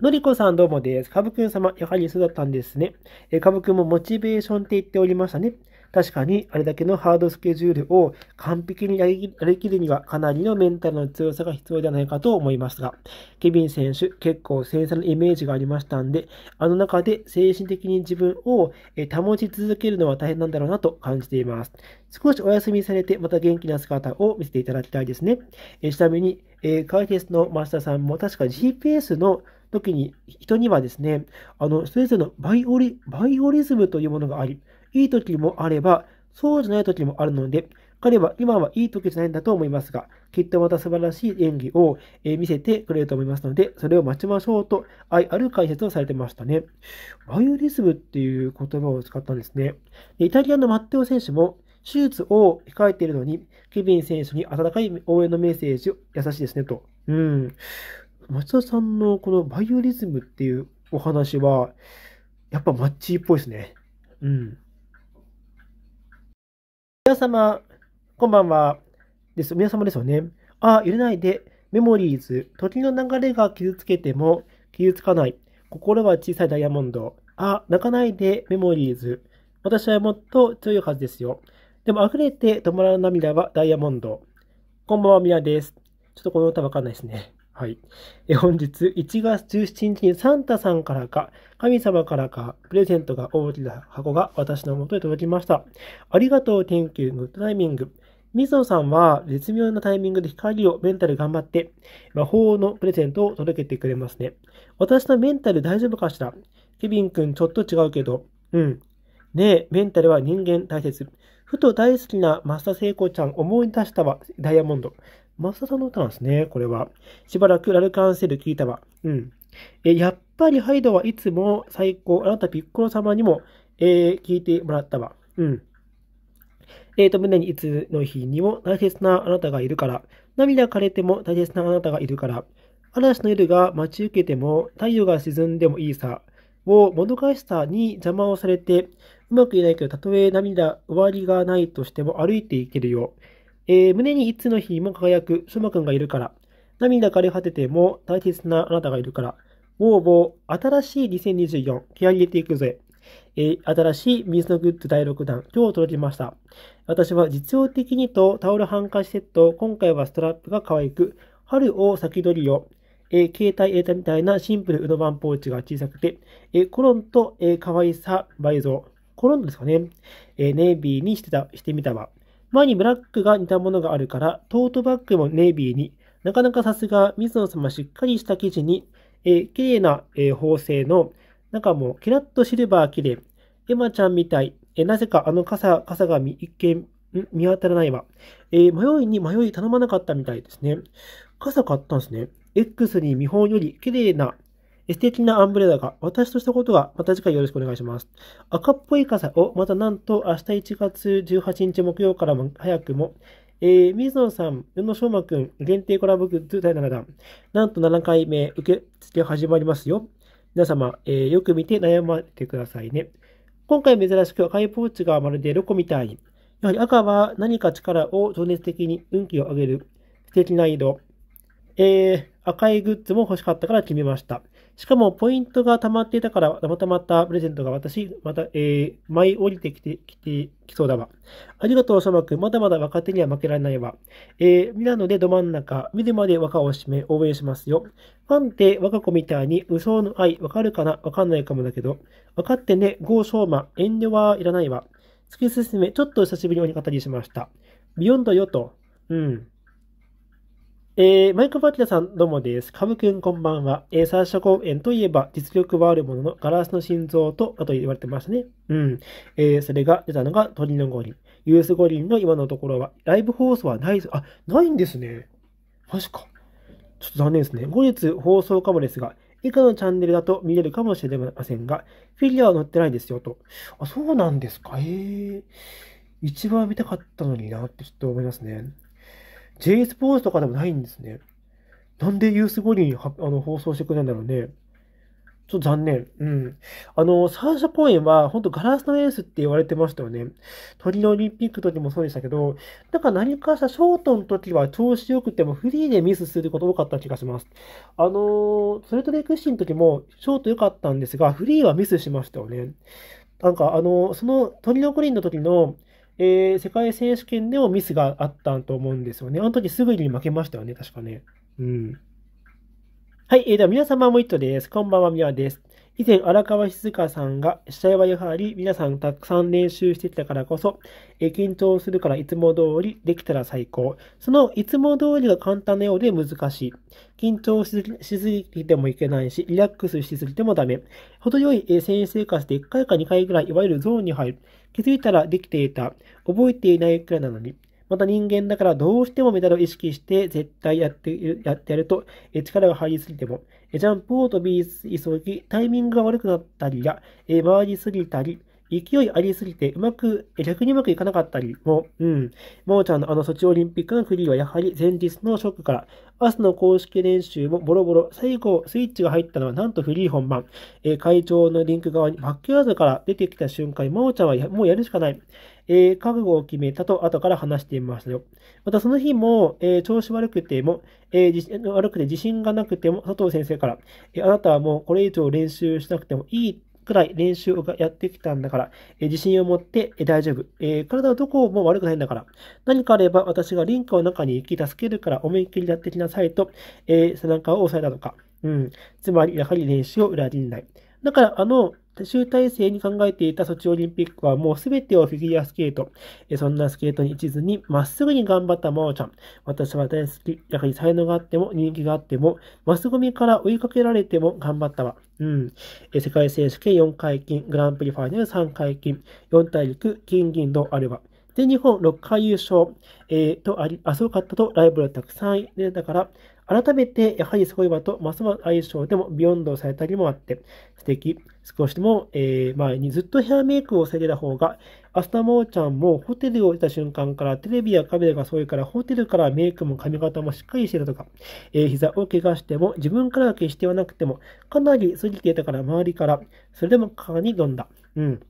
のりこさんどうもです。かぶくん様、やはりそうだったんですね。えかぶくんもモチベーションって言っておりましたね。確かに、あれだけのハードスケジュールを完璧にやりきるにはかなりのメンタルの強さが必要ではないかと思いますが、ケビン選手、結構繊細なイメージがありましたんで、あの中で精神的に自分を保ち続けるのは大変なんだろうなと感じています。少しお休みされて、また元気な姿を見せていただきたいですね。えちなみに、えー、解説の増田さんも確か GPS の時に、人にはですね、あの、それぞれのバイオリ、バイオリズムというものがあり、いい時もあれば、そうじゃない時もあるので、彼は今はいい時じゃないんだと思いますが、きっとまた素晴らしい演技を見せてくれると思いますので、それを待ちましょうと愛ある解説をされてましたね。バイオリズムっていう言葉を使ったんですね。でイタリアのマッテオ選手も、手術を控えているのに、ケビン選手に温かい応援のメッセージを優しいですねと。うん。松田さんのこのバイオリズムっていうお話は、やっぱマッチっぽいですね。うん。皆様、こんばんは。です。皆様ですよね。ああ、揺れないで。メモリーズ。時の流れが傷つけても傷つかない。心は小さいダイヤモンド。あ、泣かないでメモリーズ。私はもっと強いはずですよ。でも溢れて止まらぬ涙はダイヤモンド。こんばんは、みなです。ちょっとこの歌わかんないですね。はい。え本日1月17日にサンタさんからか、神様からか、プレゼントが大きな箱が私の元へ届きました。ありがとう、天球、グッドタイミング。水野さんは絶妙なタイミングで光をメンタル頑張って魔法のプレゼントを届けてくれますね。私のメンタル大丈夫かしらケビン君ちょっと違うけど。うん。ねえ、メンタルは人間大切。ふと大好きなマスタ田聖子ちゃん思い出したわ、ダイヤモンド。マサさんの歌なんですね、これは。しばらくラルカンセル聞いたわ。うん。え、やっぱりハイドはいつも最高。あなたピッコロ様にも、えー、聞いてもらったわ。うん。えーと、胸にいつの日にも大切なあなたがいるから。涙枯れても大切なあなたがいるから。嵐の夜が待ち受けても太陽が沈んでもいいさ。をもどかしさに邪魔をされて、うまくいないけど、たとえ涙、終わりがないとしても歩いていけるよ。えー、胸にいつの日も輝く、しょまくんがいるから。涙枯れ果てても大切なあなたがいるから。ウォーボー、新しい2024、気合入れていくぜ。えー、新しい水のグッズ第6弾、今日届きました。私は実用的にとタオルハンカチセット、今回はストラップが可愛く、春を先取りよ。えー、携帯エータみたいなシンプルウドバンポーチが小さくて、えー、コロンと、えー、可愛さ倍増。コロンですかね。えー、ネイビーにしてた、してみたわ。前にブラックが似たものがあるから、トートバッグもネイビーに、なかなかさすが水野様しっかりした生地に、えー、綺麗な、えー、縫製の、中もキラッとシルバー綺麗。エマちゃんみたい。えー、なぜかあの傘、傘が一見見当たらないわ。えー、迷いに迷い頼まなかったみたいですね。傘買ったんですね。X に見本より綺麗な、素敵なアンブレラが、私としたことは、また次回よろしくお願いします。赤っぽい傘を、またなんと明日1月18日木曜からも早くも、えー、水野さん、宇野昌磨くん、限定コラボグッズ第7弾。なんと7回目、受付始まりますよ。皆様、えー、よく見て悩まれてくださいね。今回珍しく赤いポーチがまるでロコみたいに。やはり赤は何か力を情熱的に運気を上げる素敵な色。えー、赤いグッズも欲しかったから決めました。しかも、ポイントが溜まっていたから、たまたまたプレゼントが私、また、えー、舞い降りてきて、きて、きそうだわ。ありがとう、諸幕。まだまだ若手には負けられないわ。えー、ミラノでど真ん中、見るまで若を締め、応援しますよ。ファンって若子みたいに、嘘の愛、わかるかなわかんないかもだけど。わかってね、ゴーショーマン、遠慮はいらないわ。突き進め、ちょっと久しぶりにお語りしました。ビヨンドよと。うん。えー、マイク・パキラさん、どうもです。カブくん、こんばんは。えー、三者公演といえば、実力はあるものの、ガラスの心臓と、あと言われてましたね。うん。えー、それが出たのが、鳥の五輪。ユース五輪の今のところは、ライブ放送はないぞ。あ、ないんですね。マジか。ちょっと残念ですね。後日放送かもですが、以下のチャンネルだと見れるかもしれませんが、フィギュアは載ってないですよ、と。あ、そうなんですか。えー。一番見たかったのになってちょっと思いますね。J スポーツとかでもないんですね。なんでユース五輪あの放送してくれいんだろうね。ちょっと残念。うん。あの、サーシャ公演は、本当ガラスのエースって言われてましたよね。トリノオリンピックの時もそうでしたけど、なんか何かしらショートの時は調子良くてもフリーでミスすること多かった気がします。あの、それとレクシーの時もショート良かったんですが、フリーはミスしましたよね。なんか、あの、そのトリノリンの時のえー、世界選手権でもミスがあったと思うんですよね。あの時すぐに負けましたよね、確かね。うん。はい、えー、では皆様もイットです。こんばんは、みわです。以前、荒川静香さんが、試合はやはり皆さんたくさん練習してきたからこそ、え緊張するからいつも通りできたら最高。そのいつも通りが簡単なようで難しい。緊張しすぎてもいけないし、リラックスしすぎてもダメ。程よい選手生活で1回か2回ぐらい、いわゆるゾーンに入る。気づいたらできていた。覚えていないくらいなのに。また人間だからどうしてもメダルを意識して絶対やってやってやると力が入りすぎてもジャンプを飛び急ぎ、タイミングが悪くなったりや、回りすぎたり、勢いありすぎて、うまく、逆にうまくいかなかったりも、うん。ももちゃんのあのソチオリンピックのフリーはやはり前日のショックから、明日の公式練習もボロボロ、最後、スイッチが入ったのはなんとフリー本番。えー、会長のリンク側にバックヤードから出てきた瞬間に、ももちゃんはもうやるしかない。えー、覚悟を決めたと後から話していましたよ。またその日も、えー、調子悪くても、えー、悪くて自信がなくても、佐藤先生から、えあなたはもうこれ以上練習しなくてもいいくらい練習をやってきたんだから、え自信を持って、え大丈夫、えー、体はどこも悪くないんだから。何かあれば私がリンクの中に行き助けるから思いっきりやってきなさいと、えー、背中を押さえたとか。うん。つまり、やはり練習を裏切らない。だから、あの、集大成に考えていたソチオリンピックはもうすべてをフィギュアスケート、えそんなスケートに一途にまっすぐに頑張ったまおちゃん。私は大好き。やはり才能があっても人気があっても、マスゴミから追いかけられても頑張ったわ。うん。え世界選手権4回金、グランプリファイナル3回金、4大陸、金銀銅あれば。全日本6回優勝、えー、とあり、あ、すごかったとライブルたくさんいる。だから、改めて、やはりそういえばと、ますます相性でもビヨンドされたりもあって、素敵。少しでも、えー、前にずっとヘアメイクをされた方が、明日もーちゃんもホテルを出た瞬間からテレビやカメラがそういうからホテルからメイクも髪型もしっかりしてたとか、えー、膝を怪我しても自分からは決してはなくても、かなり過ぎていたから周りから、それでもかに挑んだ。うん。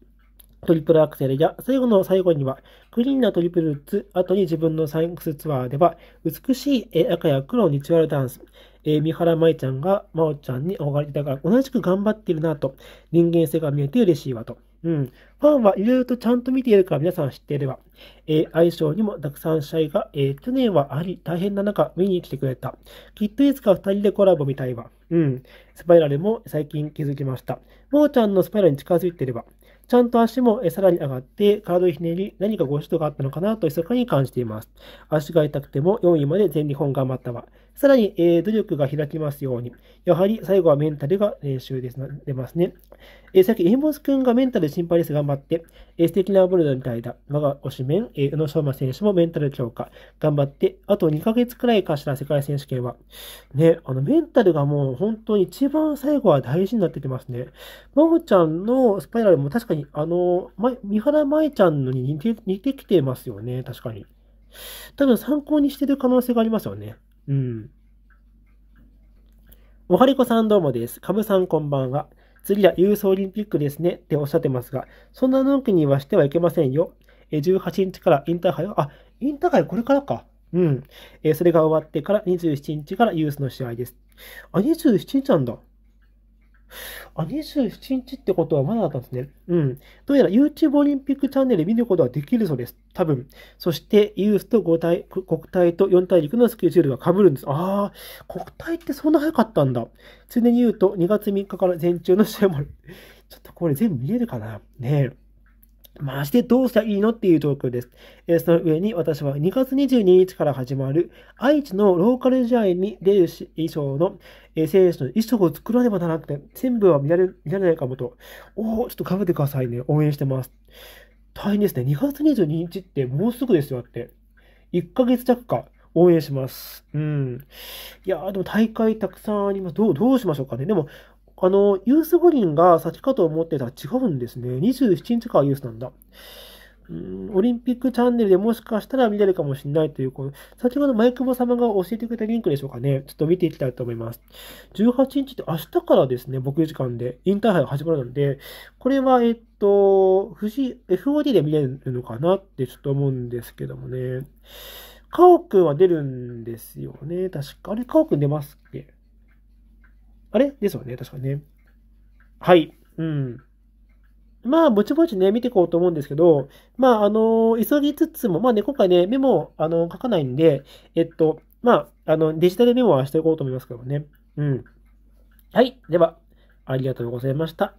トリプルアクセルや、最後の最後には、クリーンなトリプルルッツ、後に自分のサインクスツアーでは、美しい赤や黒のリチュアルダンス、え三原舞ちゃんが真央ちゃんに憧れてたから、同じく頑張っているなと、人間性が見えて嬉しいわと。うん。ファンはいろいろとちゃんと見ているから皆さん知っていれば、えー、相性にもたくさん試合が、えー、去年はあり大変な中見に来てくれた。きっといつか二人でコラボみたいわ。うん。スパイラルも最近気づきました。もーちゃんのスパイラルに近づいていれば、ちゃんと足もさらに上がって、体をひねり、何かご指導があったのかなと密かに感じています。足が痛くても4位まで全日本頑張ったわ。さらに、えー、努力が開きますように。やはり最後はメンタルが練習です出ますね。えー、さっき、エンボス君がメンタル心配です頑張って、えー、素敵なボルダーみたいだ。我が推しメン、えー、宇野昌磨選手もメンタル強化。頑張って、あと2ヶ月くらいかしら、世界選手権は。ね、あの、メンタルがもう本当に一番最後は大事になってきますね。まほちゃんのスパイラルも確かに、あの、ま、三原舞ちゃんのに似て似てきてますよね、確かに。多分参考にしてる可能性がありますよね。うん。おはりこさんどうもです。かぶさんこんばんは。次はユースオリンピックですねっておっしゃってますが、そんなのんきにはしてはいけませんよ。18日からインターハイは、あ、インターハイこれからか。うん。えそれが終わってから27日からユースの試合です。あ、27日なんだ。あ、27日ってことはまだだったんですね。うん。どうやら YouTube オリンピックチャンネル見ることはできるそうです。多分。そして、ユースと5体、国体と4大陸のスケジュールが被るんです。ああ、国体ってそんな早かったんだ。常に言うと、2月3日から全中の試合もある。ちょっとこれ全部見れるかなねえ。マジでどうしたらいいのっていう状況です。その上に私は2月22日から始まる愛知のローカル試合に出る衣装の、選手の衣装を作らねばならなくて、全部は見られ見られないかもと。おお、ちょっとかぶってくださいね。応援してます。大変ですね。2月22日ってもうすぐですよって。1ヶ月弱か。応援します。うん。いやでも大会たくさんあります。どう、どうしましょうかね。でも、あの、ユース五輪が先かと思ってたら違うんですね。27日からユースなんだ。うん、オリンピックチャンネルでもしかしたら見れるかもしれないという、この、先ほどマイクボ様が教えてくれたリンクでしょうかね。ちょっと見ていきたいと思います。18日って明日からですね、僕時間で、インターハイが始まるので、これは、えっと、富士、FOD で見れるのかなってちょっと思うんですけどもね。カオ君は出るんですよね。確か。あれ、カオ君出ますっけあれですよね、確かね。はい。うん。まあ、ぼちぼちね、見ていこうと思うんですけど、まあ、あの、急ぎつつも、まあね、今回ね、メモ、あの、書かないんで、えっと、まあ、あの、デジタルメモはしていこうと思いますけどね。うん。はい。では、ありがとうございました。